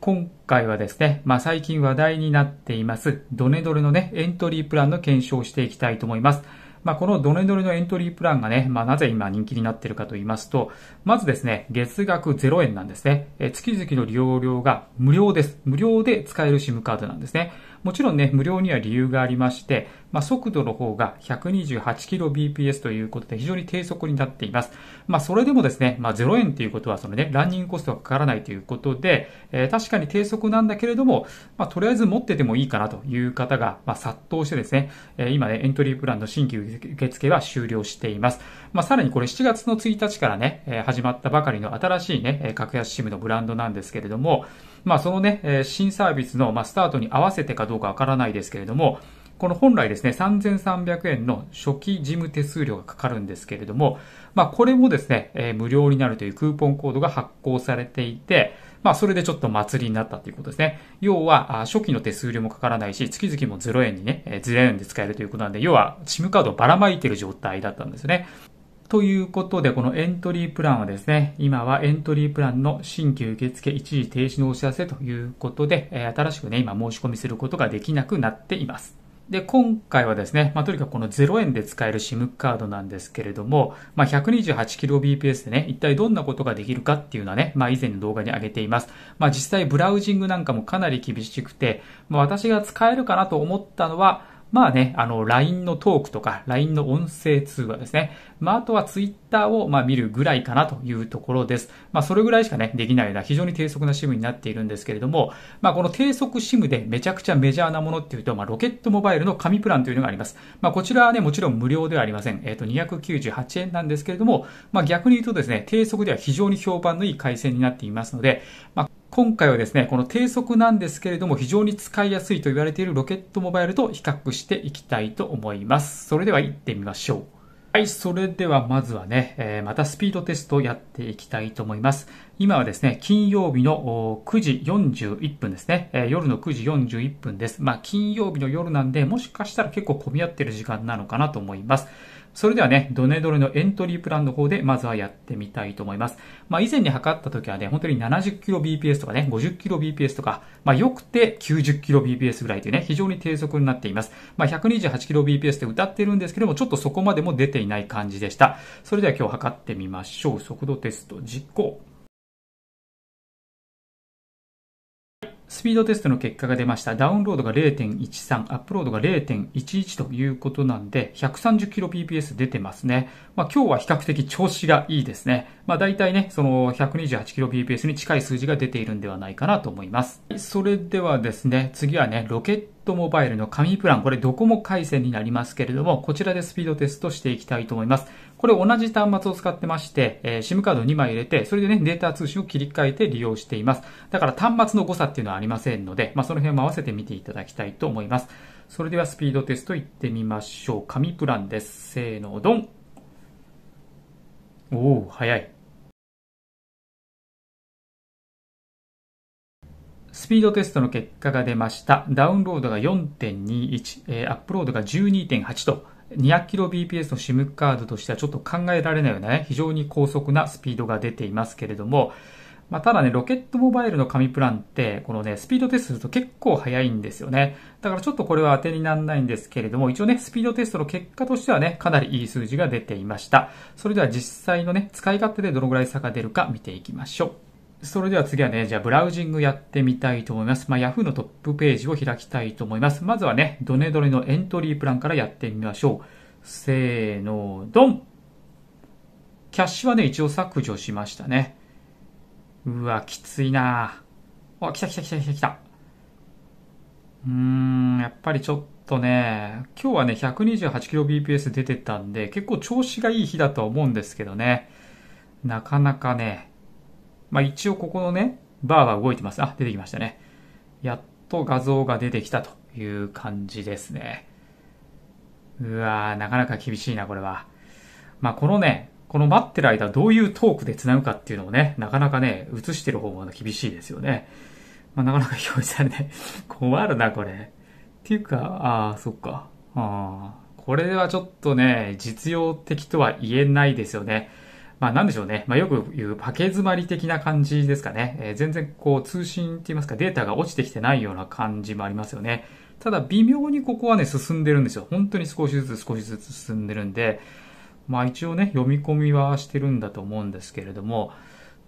今回はですね、まあ、最近話題になっています、ドネドレのね、エントリープランの検証をしていきたいと思います。まあ、このドネドレのエントリープランがね、まあ、なぜ今人気になっているかと言いますと、まずですね、月額0円なんですね。え月々の利用料が無料です。無料で使える SIM カードなんですね。もちろんね、無料には理由がありまして、まあ、速度の方が 128kbps ということで非常に低速になっています。まあ、それでもですね、まあ、0円ということはそのね、ランニングコストがかからないということで、えー、確かに低速なんだけれども、まあ、とりあえず持っててもいいかなという方が、まあ、殺到してですね、えー、今ね、エントリープランの新規受付は終了しています。まあ、さらにこれ7月の1日からね、えー、始まったばかりの新しいね、格安シムのブランドなんですけれども、まあ、そのね、新サービスの、まスタートに合わせてかどうかわからないですけれども、この本来ですね、3300円の初期事務手数料がかかるんですけれども、まあこれもですね、えー、無料になるというクーポンコードが発行されていて、まあそれでちょっと祭りになったということですね。要は、初期の手数料もかからないし、月々も0円にね、えー、0円で使えるということなんで、要は、SIM カードをばらまいてる状態だったんですね。ということで、このエントリープランはですね、今はエントリープランの新規受付一時停止のお知らせということで、新しくね、今申し込みすることができなくなっています。で、今回はですね、まあ、とにかくこの0円で使える SIM カードなんですけれども、まあ、128kbps でね、一体どんなことができるかっていうのはね、まあ、以前の動画に上げています。まあ、実際ブラウジングなんかもかなり厳しくて、まあ、私が使えるかなと思ったのは、まあね、あの、LINE のトークとか、LINE の音声通話ですね。まあ、あとは Twitter を、まあ、見るぐらいかなというところです。まあ、それぐらいしかね、できないような非常に低速な SIM になっているんですけれども、まあ、この低速 SIM でめちゃくちゃメジャーなものっていうと、まあ、ロケットモバイルの紙プランというのがあります。まあ、こちらはね、もちろん無料ではありません。えっ、ー、と、298円なんですけれども、まあ、逆に言うとですね、低速では非常に評判のいい回線になっていますので、まあ、今回はですね、この低速なんですけれども、非常に使いやすいと言われているロケットモバイルと比較していきたいと思います。それでは行ってみましょう。はい、それではまずはね、えー、またスピードテストをやっていきたいと思います。今はですね、金曜日の9時41分ですね、えー、夜の9時41分です。まあ、金曜日の夜なんで、もしかしたら結構混み合ってる時間なのかなと思います。それではね、ドネドレのエントリープランの方でまずはやってみたいと思います。まあ以前に測った時はね、本当に 70kbps とかね、50kbps とか、まあ良くて 90kbps ぐらいというね、非常に低速になっています。まあ 128kbps で歌ってるんですけども、ちょっとそこまでも出ていない感じでした。それでは今日測ってみましょう。速度テスト実行。スピードテストの結果が出ました。ダウンロードが0.13、アップロードが0.11ということなんで、130kbps 出てますね。まあ今日は比較的調子がいいですね。まあ大体ね、その 128kbps に近い数字が出ているんではないかなと思います。それではですね、次はね、ロケットトモバイルの紙プラン、これドコモ回線になりますけれども、こちらでスピードテストしていきたいと思います。これ同じ端末を使ってまして、えー、SIM カード2枚入れて、それでね、データ通信を切り替えて利用しています。だから端末の誤差っていうのはありませんので、まあ、その辺も合わせて見ていただきたいと思います。それではスピードテストいってみましょう。紙プランです。せーの、ドン。おー、早い。スピードテストの結果が出ました。ダウンロードが4.21、えアップロードが12.8と、200kbps の SIM カードとしてはちょっと考えられないようなね、非常に高速なスピードが出ていますけれども、まあ、ただね、ロケットモバイルの紙プランって、このね、スピードテストすると結構早いんですよね。だからちょっとこれは当てにならないんですけれども、一応ね、スピードテストの結果としてはね、かなりいい数字が出ていました。それでは実際のね、使い勝手でどのぐらい差が出るか見ていきましょう。それでは次はね、じゃあブラウジングやってみたいと思います。まあ、Yahoo のトップページを開きたいと思います。まずはね、ドネドネのエントリープランからやってみましょう。せーの、ドンキャッシュはね、一応削除しましたね。うわ、きついなあ、来た来た来た来た来た。うーん、やっぱりちょっとね、今日はね、128kbps 出てたんで、結構調子がいい日だとは思うんですけどね。なかなかね、まあ一応ここのね、バーが動いてます。あ、出てきましたね。やっと画像が出てきたという感じですね。うわぁ、なかなか厳しいな、これは。まあこのね、この待ってる間どういうトークで繋ぐかっていうのもね、なかなかね、映してる方も厳しいですよね。まあなかなか表示されない。困るな、これ。っていうか、ああ、そっか。ああ、これはちょっとね、実用的とは言えないですよね。まあなんでしょうね。まあよく言うパケ詰まり的な感じですかね。えー、全然こう通信って言いますかデータが落ちてきてないような感じもありますよね。ただ微妙にここはね、進んでるんですよ。本当に少しずつ少しずつ進んでるんで、まあ一応ね、読み込みはしてるんだと思うんですけれども、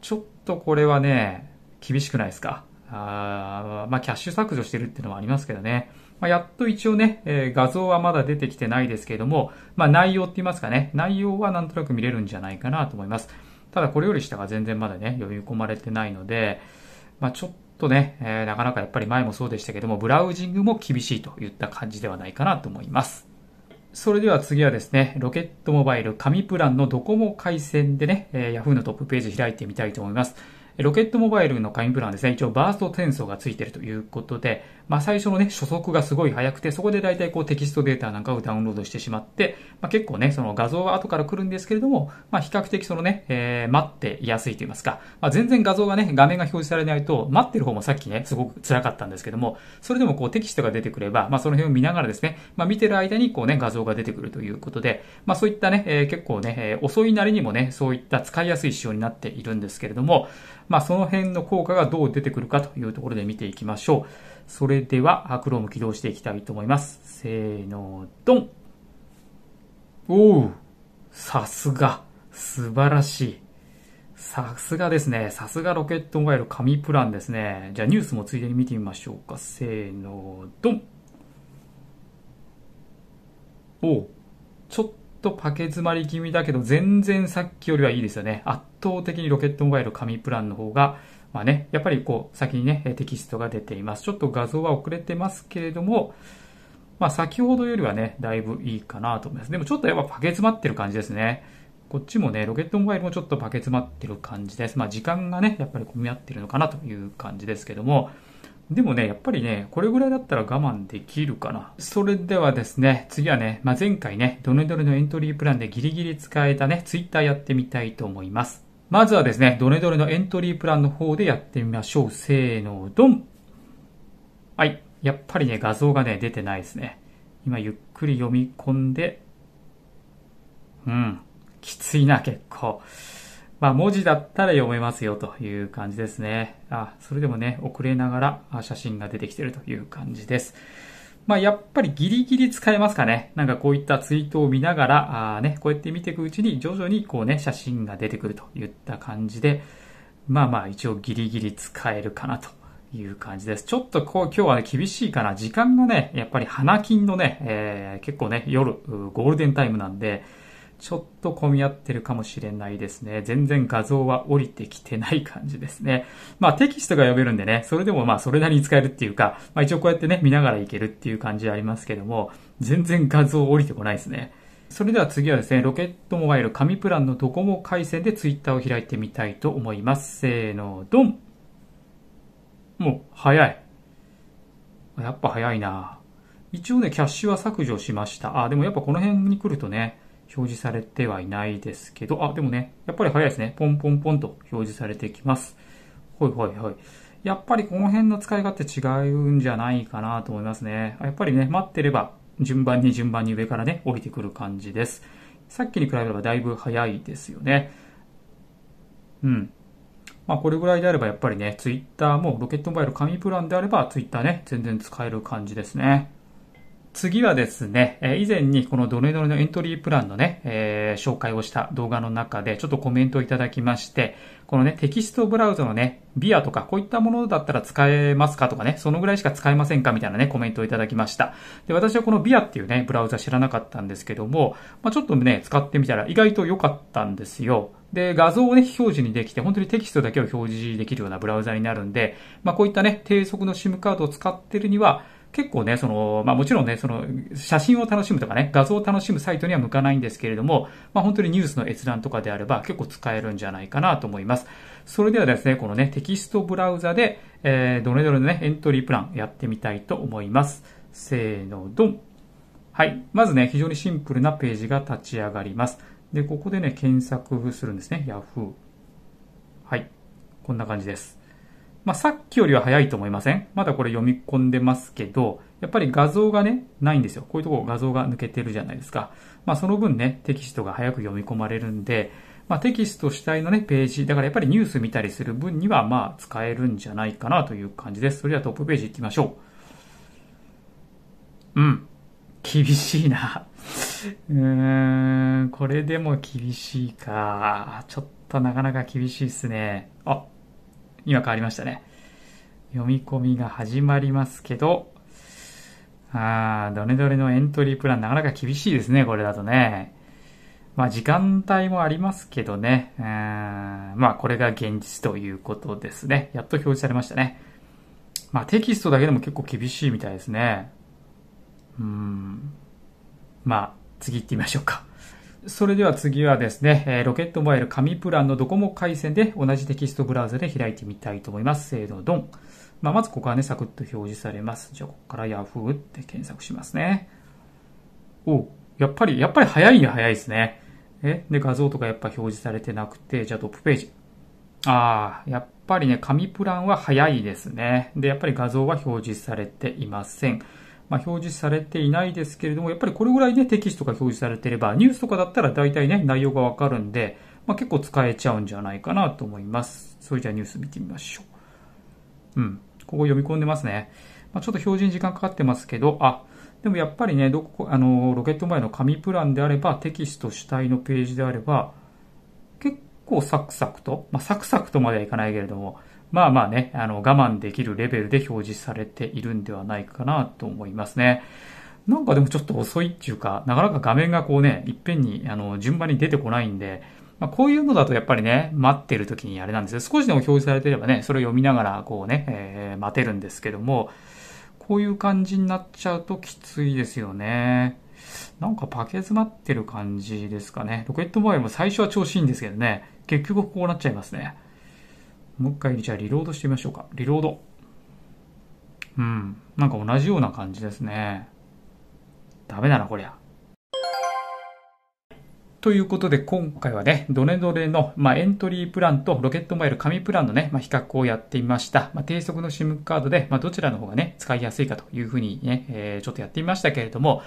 ちょっとこれはね、厳しくないですか。あまあキャッシュ削除してるっていうのもありますけどね。まあ、やっと一応ね、えー、画像はまだ出てきてないですけれども、まあ、内容って言いますかね、内容はなんとなく見れるんじゃないかなと思います。ただこれより下が全然まだね、読み込まれてないので、まあ、ちょっとね、えー、なかなかやっぱり前もそうでしたけども、ブラウジングも厳しいといった感じではないかなと思います。それでは次はですね、ロケットモバイル紙プランのドコモ回線でね、えー、Yahoo のトップページ開いてみたいと思います。ロケットモバイルの会員プランですね、一応バースト転送がついてるということで、まあ最初のね、初速がすごい速くて、そこで大体こうテキストデータなんかをダウンロードしてしまって、まあ結構ね、その画像は後から来るんですけれども、まあ比較的そのね、えー、待っていやすいと言いますか、まあ全然画像がね、画面が表示されないと、待ってる方もさっきね、すごく辛かったんですけども、それでもこうテキストが出てくれば、まあその辺を見ながらですね、まあ見てる間にこうね、画像が出てくるということで、まあそういったね、えー、結構ね、えー、遅いなりにもね、そういった使いやすい仕様になっているんですけれども、まあ、その辺の効果がどう出てくるかというところで見ていきましょう。それでは、アクローム起動していきたいと思います。せーの、ドンおうさすが素晴らしいさすがですね。さすがロケットモバイル神プランですね。じゃあニュースもついでに見てみましょうか。せーの、ドンおうちょっとパケ詰まり気味だけど、全然さっきよりはいいですよね。圧倒的にロケットモバイル紙プランの方が、まあね、やっぱりこう、先にね、テキストが出ています。ちょっと画像は遅れてますけれども、まあ先ほどよりはね、だいぶいいかなと思います。でもちょっとやっぱパケ詰まってる感じですね。こっちもね、ロケットモバイルもちょっとパケ詰まってる感じです。まあ時間がね、やっぱり混み合ってるのかなという感じですけども、でもね、やっぱりね、これぐらいだったら我慢できるかな。それではですね、次はね、まあ、前回ね、ドネドネのエントリープランでギリギリ使えたね、ツイッターやってみたいと思います。まずはですね、ドネドネのエントリープランの方でやってみましょう。せーの、ドンはい。やっぱりね、画像がね、出てないですね。今、ゆっくり読み込んで、うん。きついな、結構。まあ、文字だったら読めますよという感じですね。あ、それでもね、遅れながら写真が出てきてるという感じです。まあ、やっぱりギリギリ使えますかね。なんかこういったツイートを見ながら、あね、こうやって見ていくうちに徐々にこうね、写真が出てくるといった感じで、まあまあ一応ギリギリ使えるかなという感じです。ちょっとこう今日はね、厳しいかな。時間がね、やっぱり花金のね、えー、結構ね、夜、ゴールデンタイムなんで、ちょっと混み合ってるかもしれないですね。全然画像は降りてきてない感じですね。まあテキストが読めるんでね、それでもまあそれなりに使えるっていうか、まあ一応こうやってね、見ながらいけるっていう感じありますけども、全然画像降りてこないですね。それでは次はですね、ロケットモバイル紙プランのドコモ回線で twitter を開いてみたいと思います。せーの、ドンもう、早い。やっぱ早いな一応ね、キャッシュは削除しました。あ、でもやっぱこの辺に来るとね、表示されてはいないですけど、あ、でもね、やっぱり早いですね。ポンポンポンと表示されてきます。ほいほいほい。やっぱりこの辺の使い勝手違うんじゃないかなと思いますね。やっぱりね、待ってれば順番に順番に上からね、降りてくる感じです。さっきに比べればだいぶ早いですよね。うん。まあこれぐらいであればやっぱりね、Twitter もロケットモバイル紙プランであれば Twitter ね、全然使える感じですね。次はですね、え以前にこのドレドレのエントリープランのね、えー、紹介をした動画の中でちょっとコメントをいただきまして、このね、テキストブラウザのね、ビアとかこういったものだったら使えますかとかね、そのぐらいしか使えませんかみたいなね、コメントをいただきました。で、私はこのビアっていうね、ブラウザ知らなかったんですけども、まあ、ちょっとね、使ってみたら意外と良かったんですよ。で、画像をね、非表示にできて、本当にテキストだけを表示できるようなブラウザになるんで、まあ、こういったね、低速の SIM カードを使ってるには、結構ね、その、まあもちろんね、その、写真を楽しむとかね、画像を楽しむサイトには向かないんですけれども、まあ本当にニュースの閲覧とかであれば結構使えるんじゃないかなと思います。それではですね、このね、テキストブラウザで、えー、どれどれのね、エントリープランやってみたいと思います。せーの、ドン。はい。まずね、非常にシンプルなページが立ち上がります。で、ここでね、検索するんですね。Yahoo。はい。こんな感じです。まあ、さっきよりは早いと思いませんまだこれ読み込んでますけど、やっぱり画像がね、ないんですよ。こういうとこ画像が抜けてるじゃないですか。まあ、その分ね、テキストが早く読み込まれるんで、まあ、テキスト主体のね、ページ、だからやっぱりニュース見たりする分には、まあ、使えるんじゃないかなという感じです。それではトップページ行きましょう。うん。厳しいな。うーん、これでも厳しいか。ちょっとなかなか厳しいっすね。あ、今変わりましたね。読み込みが始まりますけど、あー、どれどれのエントリープランなかなか厳しいですね、これだとね。まあ時間帯もありますけどね、うん、まあこれが現実ということですね。やっと表示されましたね。まあテキストだけでも結構厳しいみたいですね。うん。まあ次行ってみましょうか。それでは次はですね、ロケットモバイル紙プランのドコモ回線で同じテキストブラウザで開いてみたいと思います。せーの、ドン。まあ、まずここはね、サクッと表示されます。じゃあ、ここから Yahoo って検索しますね。おやっぱり、やっぱり早いには早いですね。えで、画像とかやっぱ表示されてなくて、じゃあトップページ。ああ、やっぱりね、紙プランは早いですね。で、やっぱり画像は表示されていません。まあ、表示されていないですけれども、やっぱりこれぐらいね、テキストが表示されてれば、ニュースとかだったら大体ね、内容がわかるんで、まあ、結構使えちゃうんじゃないかなと思います。それじゃあニュース見てみましょう。うん。ここ読み込んでますね。まあ、ちょっと表示に時間かかってますけど、あ、でもやっぱりね、どこ、あの、ロケット前の紙プランであれば、テキスト主体のページであれば、結構サクサクと、まあ、サクサクとまではいかないけれども、まあまあね、あの、我慢できるレベルで表示されているんではないかなと思いますね。なんかでもちょっと遅いっていうか、なかなか画面がこうね、いっぺんに、あの、順番に出てこないんで、まあ、こういうのだとやっぱりね、待ってる時にあれなんですよ。少しでも表示されてればね、それを読みながらこうね、えー、待てるんですけども、こういう感じになっちゃうときついですよね。なんかパケ詰まってる感じですかね。ロケットモバイルも最初は調子いいんですけどね、結局こうなっちゃいますね。もう一回、じゃあリロードしてみましょうか。リロード。うん。なんか同じような感じですね。ダメだな、こりゃ。ということで、今回はね、どれどれの、まあ、エントリープランとロケットモイル紙プランのね、まあ、比較をやってみました。まあ、低速の SIM カードで、まどちらの方がね、使いやすいかというふうにね、えー、ちょっとやってみましたけれども、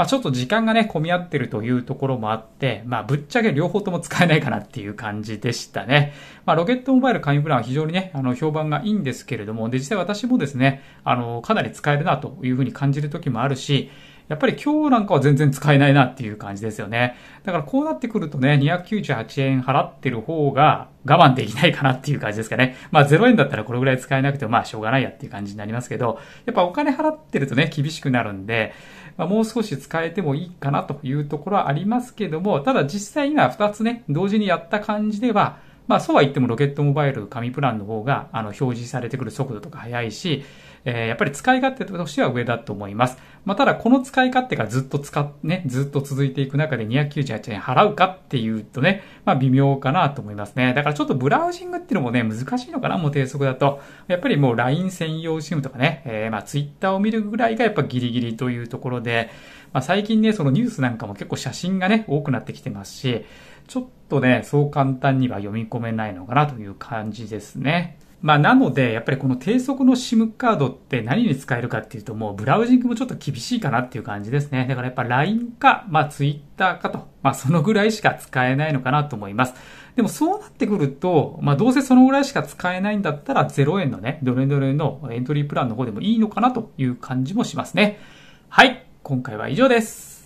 まあ、ちょっと時間がね、混み合ってるというところもあって、まあ、ぶっちゃけ両方とも使えないかなっていう感じでしたね。まあ、ロケットモバイル紙プランは非常にね、あの、評判がいいんですけれども、で、実際私もですね、あの、かなり使えるなというふうに感じる時もあるし、やっぱり今日なんかは全然使えないなっていう感じですよね。だからこうなってくるとね、298円払ってる方が、我慢できないかなっていう感じですかね。まあ0円だったらこれぐらい使えなくてもまあしょうがないやっていう感じになりますけど、やっぱお金払ってるとね、厳しくなるんで、まあ、もう少し使えてもいいかなというところはありますけども、ただ実際今2つね、同時にやった感じでは、まあそうは言ってもロケットモバイル紙プランの方があの表示されてくる速度とか速いし、えー、やっぱり使い勝手としては上だと思います。まあ、ただこの使い勝手がずっと使っ、ね、ずっと続いていく中で298円払うかっていうとね、まあ微妙かなと思いますね。だからちょっとブラウジングっていうのもね、難しいのかな、もう低速だと。やっぱりもう LINE 専用 SIM とかね、えー、まあ Twitter を見るぐらいがやっぱギリギリというところで、まあ最近ね、そのニュースなんかも結構写真がね、多くなってきてますし、ちょっとね、そう簡単には読み込めないのかなという感じですね。まあ、なので、やっぱりこの低速の SIM カードって何に使えるかっていうと、もうブラウジングもちょっと厳しいかなっていう感じですね。だからやっぱ LINE か、まあ Twitter かと、まあそのぐらいしか使えないのかなと思います。でもそうなってくると、まあどうせそのぐらいしか使えないんだったら0円のね、どれどれのエントリープランの方でもいいのかなという感じもしますね。はい、今回は以上です。